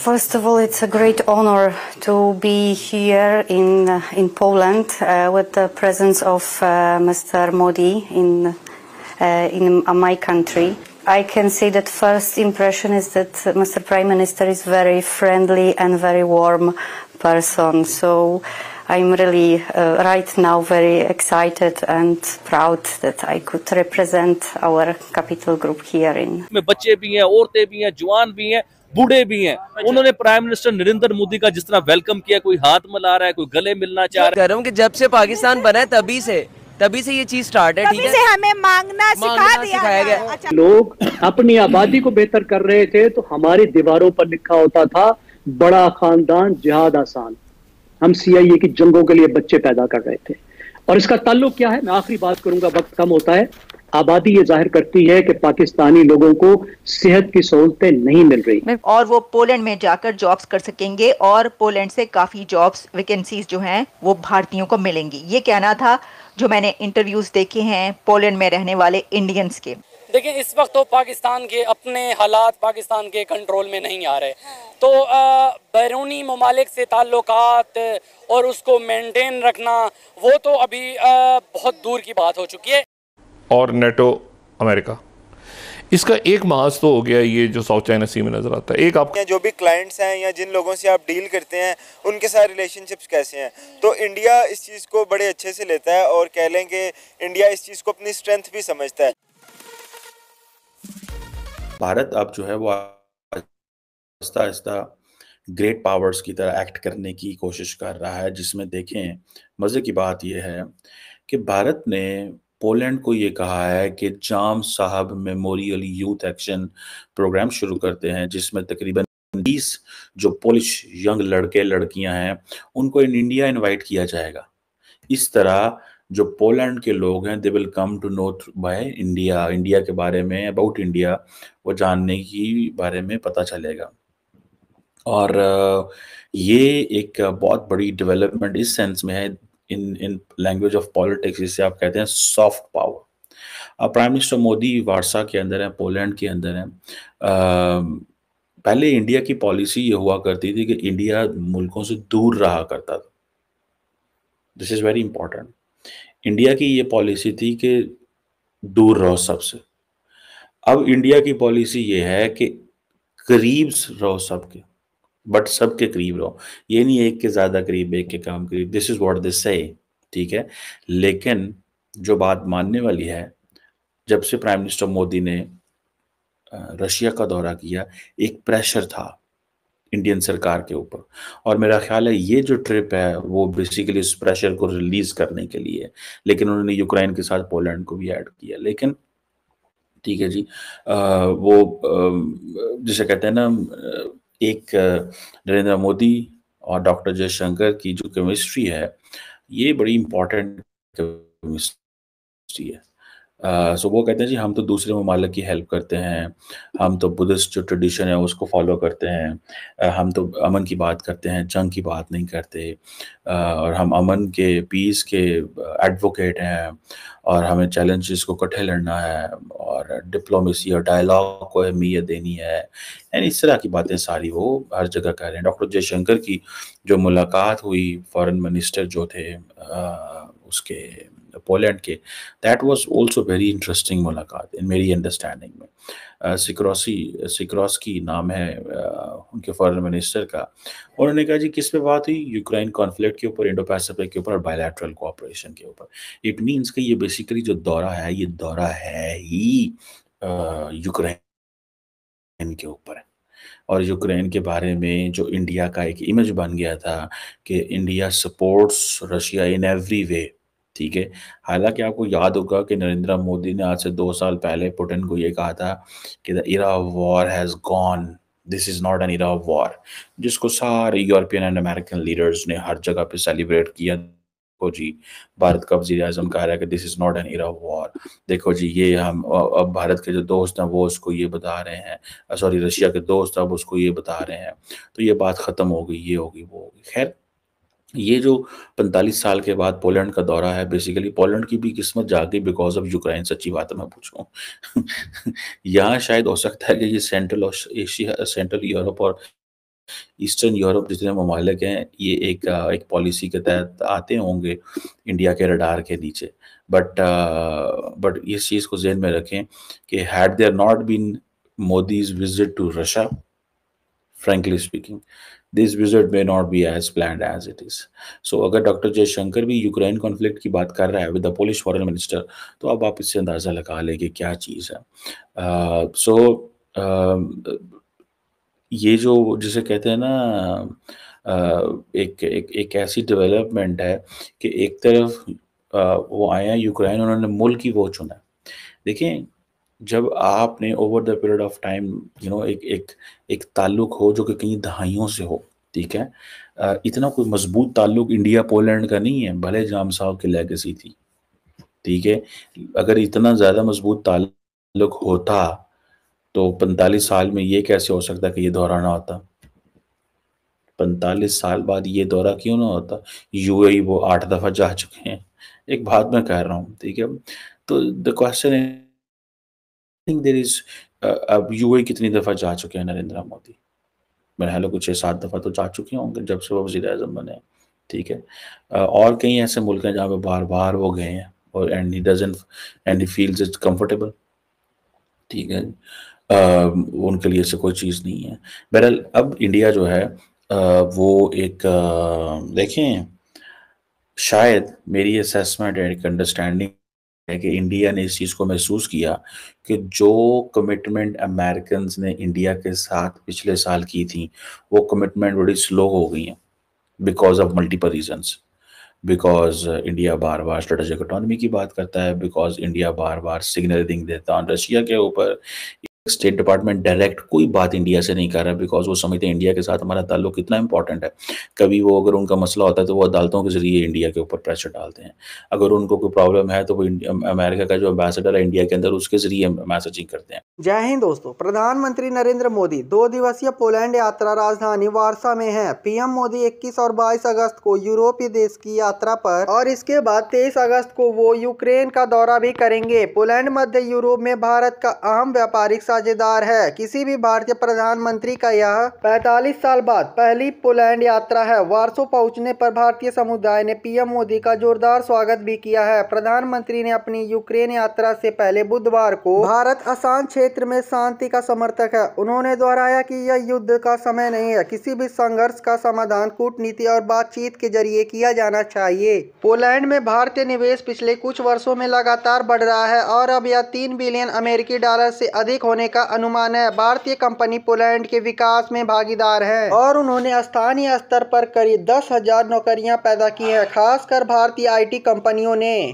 First of all, it's a great honor to be here in, in Poland uh, with the presence of uh, Mr. Modi in, uh, in my country. I can say that first impression is that Mr. Prime Minister is very friendly and very warm person. So I'm really uh, right now very excited and proud that I could represent our capital group here in. बूढ़े भी हैं अच्छा। उन्होंने prime minister Narendra Modi का जिस तरह welcome किया कोई हाथ मिला रहा है कोई गले मिलना चाह रहा है कि जब से पाकिस्तान बना है तभी से तभी से ये चीज स्टार्ट है ठीक है हमें मांगना, सिखा दिया गया अच्छा। लोग अपनी आबादी को बेहतर कर रहे थे तो हमारी दीवारों पर लिखा होता था बड़ा खानदान जिहाद आसान हम सीआईए की जंगों के लिए बच्चे पैदा कर रहे थे और इसका ताल्लुक क्या है मैं आखिरी बात करूंगा वक्त कम होता है आबादी ये जाहिर करती है कि पाकिस्तानी लोगों को सेहत की सहूलतें नहीं मिल रही और वो पोलैंड में जाकर जॉब्स कर सकेंगे और पोलैंड से काफी जॉब्स वैकेंसीज जो हैं वो भारतीयों को मिलेंगी ये कहना था जो मैंने इंटरव्यूज देखे हैं पोलैंड में रहने वाले इंडियंस के देखिए इस वक्त तो पाकिस्तान के अपने हालात पाकिस्तान के कंट्रोल में नहीं आ रहे तो बैरूनी ममालिक से ताल्लुक और उसको मेंटेन रखना वो तो अभी आ, बहुत दूर की बात हो चुकी है और नेटो अमेरिका इसका एक महाज तो हो गया ये जो साउथ चाइना सी में नजर आता है एक आप जो भी क्लाइंट्स हैं या जिन लोगों से आप डील करते हैं उनके साथ रिलेशनशिप्स कैसे हैं तो इंडिया इस चीज़ को बड़े अच्छे से लेता है और कह लें कि इंडिया इस चीज़ को अपनी स्ट्रेंथ भी समझता है भारत अब जो है वो आहिस्ता आहिस्ता ग्रेट पावर्स की तरह एक्ट करने की कोशिश कर रहा है जिसमें देखें मज़े की बात यह है कि भारत ने पोलैंड को ये कहा है कि जाम साहब मेमोरियल यूथ एक्शन प्रोग्राम शुरू करते हैं जिसमें तकरीबन बीस जो पोलिश यंग लड़के लड़कियां हैं उनको इन इंडिया इनवाइट किया जाएगा इस तरह जो पोलैंड के लोग हैं they will come to know by India India के बारे में अबाउट इंडिया वो जानने की बारे में पता चलेगा और ये एक बहुत बड़ी डेवलपमेंट इस सेंस में है in in language of politics जिसे आप कहते हैं सॉफ्ट पावर अब प्राइम मिनिस्टर मोदी वारसा के अंदर हैं पोलैंड के अंदर हैं पहले इंडिया की पॉलिसी ये हुआ करती थी कि इंडिया मुल्कों से दूर रहा करता था this is very important India की ये पॉलिसी थी कि दूर रहो सबसे अब इंडिया की पॉलिसी ये है कि करीब रहो सबके बट सबके करीब रहो ये नहीं एक के ज़्यादा करीब एक के कम करीब दिस इज़ वॉट दिस से ठीक है लेकिन जो बात मानने वाली है जब से प्राइम मिनिस्टर मोदी ने रशिया का दौरा किया एक प्रेशर था इंडियन सरकार के ऊपर और मेरा ख्याल है ये जो ट्रिप है वो बेसिकली इस प्रेशर को रिलीज करने के लिए लेकिन उन्होंने यूक्रेन के साथ पोलैंड को भी ऐड किया लेकिन ठीक है जी आ, वो आ, जिसे कहते हैं ना एक नरेंद्र मोदी और डॉक्टर जयशंकर की जो केमिस्ट्री है ये बड़ी इम्पोर्टेंट केमिस्ट्री है सो वो कहते हैं जी हम तो दूसरे ममालक की हेल्प करते हैं हम तो बुद्धिस्ट जो ट्रेडिशन है उसको फॉलो करते हैं हम तो अमन की बात करते हैं जंग की बात नहीं करते और हम अमन के पीस के एडवोकेट हैं और हमें चैलेंजेस को इकट्ठे लड़ना है और डिप्लोमेसी और डायलॉग को अहमियत देनी है यानी इस तरह की बातें सारी वो हर जगह कह रहे हैं डॉक्टर जयशंकर की जो मुलाकात हुई फॉरेन मिनिस्टर जो थे आ, उसके पोलैंड के that was also very interesting मुलाकात इन मेरी अंडरस्टैंडिंग में सिक्रॉसी सिक्रॉस की नाम है uh, उनके फॉरेन मिनिस्टर का उन्होंने कहा जी किस पे बात हुई यूक्रेन कॉन्फ्लिक्ट के ऊपर इंडो पैसिफिक के ऊपर और बायलैटरल कोऑपरेशन के ऊपर इट मीन्स कि ये बेसिकली जो दौरा है ये दौरा है ही यूक्रेन uh, के ऊपर और यूक्रेन के बारे में जो इंडिया का एक इमेज बन गया था कि India supports Russia in every way ठीक है हालांकि आपको याद होगा कि नरेंद्र मोदी ने आज से दो साल पहले पुटिन को ये कहा था कि the era war has gone this is not an era of war जिसको सारे यूरोपियन एंड अमेरिकन लीडर्स ने हर जगह पे सेलिब्रेट किया देखो जी भारत का वजी अजम कह रहा है कि this is not an era of war देखो जी ये हम अब भारत के जो दोस्त हैं वो उसको ये बता रहे हैं सॉरी रशिया के दोस्त अब उसको ये बता रहे हैं तो ये बात ख़त्म हो गई ये होगी वो होगी खैर ये जो 45 साल के बाद पोलैंड का दौरा है बेसिकली पोलैंड की भी किस्मत जागी बिकॉज ऑफ यूक्रेन सच्ची बात मैं पूछूँ यहाँ शायद हो सकता है कि ये सेंट्रल और एशिया सेंट्रल यूरोप और ईस्टर्न यूरोप जितने ममालिक हैं ये एक एक पॉलिसी के तहत आते होंगे इंडिया के रडार के नीचे बट बट uh, इस चीज़ को जहन में रखें कि had there not been Modi's visit to Russia frankly speaking this visit may not be as plan as it is so अगर डॉक्टर जयशंकर भी यूक्रेन कॉन्फ्लिक्ट की बात कर रहा है with the Polish foreign minister तो अब आप इससे अंदाज़ा लगा लेंगे क्या चीज़ है सो uh, so, uh, ये जो जिसे कहते हैं ना uh, एक एक एक ऐसी डेवलपमेंट है कि एक तरफ uh, वो आए हैं यूक्रेन उन्होंने मुल्क ही वो चुना है जब आपने over the period of time you know एक एक एक ताल्लुक हो जो कि कई दहाइयों से हो ठीक है इतना कोई मजबूत ताल्लुक इंडिया पोलैंड का नहीं है भले जाम साहब की लेगेसी थी ठीक है अगर इतना ज़्यादा मजबूत ताल्लुक होता तो पैंतालीस साल में ये कैसे हो सकता कि ये दौरा ना होता पैंतालीस साल बाद ये दौरा क्यों ना होता यू e वो आठ दफ़ा जा चुके हैं एक बात मैं कह रहा हूँ ठीक है तो the question think there is यूए कितनी दफ़ा जा चुके हैं नरेंद्र मोदी मेरे ख्याल कुछ छः सात दफ़ा तो जा चुके होंगे जब से वो वजी अजम बने ठीक है और कई ऐसे मुल्क हैं जहाँ पे बार बार वो गए हैं और and he doesn't and he feels is comfortable ठीक है आ, उनके लिए ऐसे कोई चीज़ नहीं है बहरहाल अब इंडिया जो है आ, वो एक आ, देखें शायद मेरी असेसमेंट एंड अंडरस्टैंडिंग કે કે ઇન્ડિયા ને اس ચીઝ કો મહેસૂસ કિયા કે જો કમિટમેન્ટ અમેરિકન્સ ને ઇન્ડિયા કે સાથ પિછલે સાલ કી થી વો કમિટમેન્ટ બડી સ્લો હો ગઈ હે because of multiple reasons because India બાર બાર સ્ટ્રેટેજિક ઓટોનોમી કી બાત કરતા હે બીકોઝ ઇન્ડિયા બાર બાર સિગ્નલિંગ દેતા હૈ રશિયા કે ઉપર स्टेट डिपार्टमेंट डायरेक्ट कोई बात इंडिया से नहीं कर रहा बिकॉज वो समझते हैं इंडिया के साथ हमारा ताल्लुक कितना इंपॉर्टेंट है कभी वो अगर उनका मसला होता है तो वो अदालतों के जरिए इंडिया के ऊपर प्रेशर डालते हैं अगर उनको कोई प्रॉब्लम है तो वो अमेरिका का जो एम्बेसडर है इंडिया के अंदर उसके जरिए मैसेजिंग करते हैं जय हिंद दोस्तों प्रधानमंत्री नरेंद्र मोदी दो दिवसीय पोलैंड यात्रा राजधानी वारसा में है पीएम मोदी इक्कीस और बाईस अगस्त को यूरोपीय देश की यात्रा पर और इसके बाद तेईस अगस्त को वो यूक्रेन का दौरा भी करेंगे पोलैंड मध्य यूरोप में भारत का अहम व्यापारिक साझेदार है किसी भी भारतीय प्रधानमंत्री का यह 45 साल बाद पहली पोलैंड यात्रा है वार्सो पहुंचने पर भारतीय समुदाय ने पीएम मोदी का जोरदार स्वागत भी किया है प्रधानमंत्री ने अपनी यूक्रेन यात्रा से पहले बुधवार को भारत आसान क्षेत्र में शांति का समर्थक है उन्होंने दोहराया की यह युद्ध का समय नहीं है किसी भी संघर्ष का समाधान कूटनीति और बातचीत के जरिए किया जाना चाहिए पोलैंड में भारतीय निवेश पिछले कुछ वर्षो में लगातार बढ़ रहा है और अब यह तीन बिलियन अमेरिकी डॉलर से अधिक होने होने का अनुमान है भारतीय कंपनी पोलैंड के विकास में भागीदार है और उन्होंने स्थानीय स्तर पर करीब दस हजार नौकरियां पैदा की है खासकर भारतीय आईटी कंपनियों ने